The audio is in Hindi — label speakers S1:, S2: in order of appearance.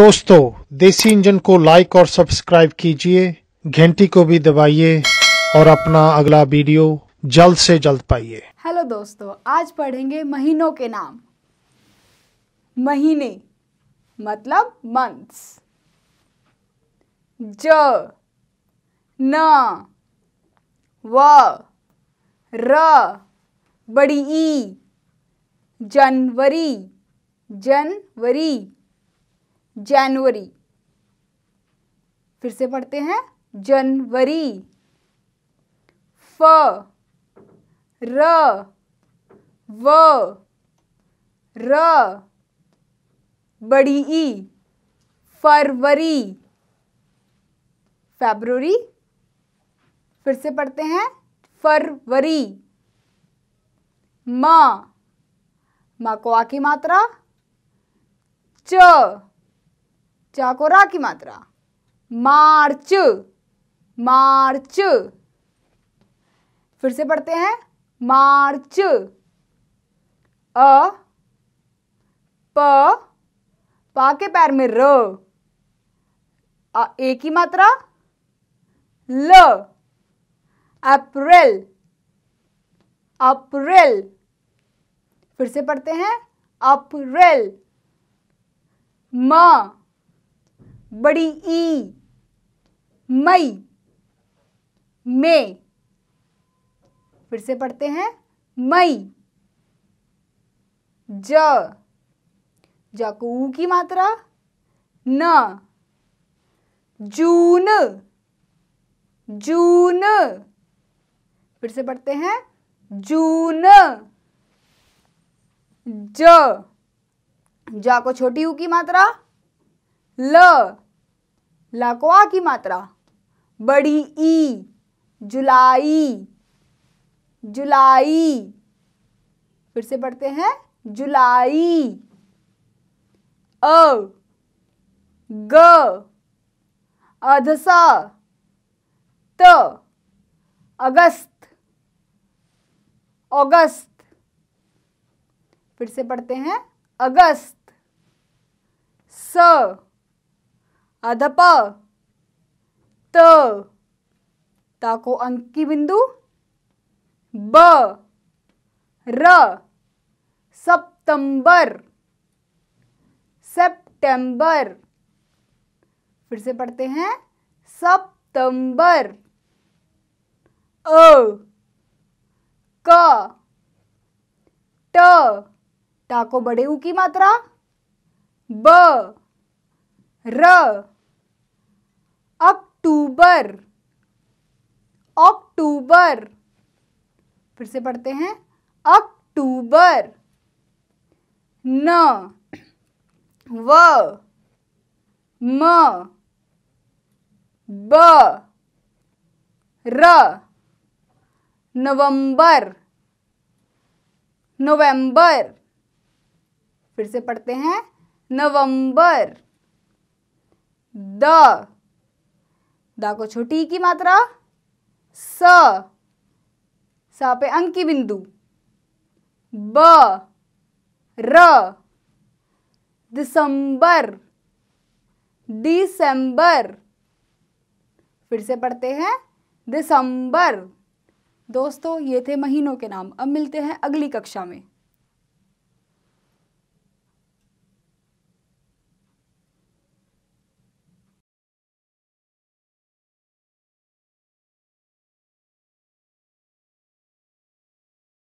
S1: दोस्तों देसी इंजन को लाइक और सब्सक्राइब कीजिए घंटी को भी दबाइए और अपना अगला वीडियो जल्द से जल्द पाइए हेलो दोस्तों आज पढ़ेंगे महीनों के नाम महीने मतलब मंथ्स ज न व र बड़ी ई जनवरी जनवरी जनवरी फिर से पढ़ते हैं जनवरी फ र व र बड़ी ई फरवरी फेबररी फिर से पढ़ते हैं फरवरी मा, मा को आ की मात्रा च चा को रा की मात्रा मार्च मार्च फिर से पढ़ते हैं मार्च अ प पा के पैर में र आ, ए की मात्रा ल अप्रैल अप्रैल फिर से पढ़ते हैं अप्रैल म बड़ी ई मई मे फिर से पढ़ते हैं मई ज ऊ की मात्रा न जून जून फिर से पढ़ते हैं जून ज जा को छोटी ऊ की मात्रा ल लकवा की मात्रा बड़ी ई जुलाई जुलाई फिर से पढ़ते हैं जुलाई अ ग अधसा त अगस्त अगस्त फिर से पढ़ते हैं अगस्त स अधप त ता को अंक की बिंदु ब र सप्तम्बर सेप्टेम्बर फिर से पढ़ते हैं सप्तम्बर अ क ट टा को बड़े ऊ की मात्रा ब र अक्टूबर अक्टूबर फिर से पढ़ते हैं अक्टूबर न व म ब र नवंबर नवंबर फिर से पढ़ते हैं नवंबर द द को छोटी की मात्रा स सापे अंक की बिंदु ब र दिसंबर दिसंबर फिर से पढ़ते हैं दिसंबर दोस्तों ये थे महीनों के नाम अब मिलते हैं अगली कक्षा में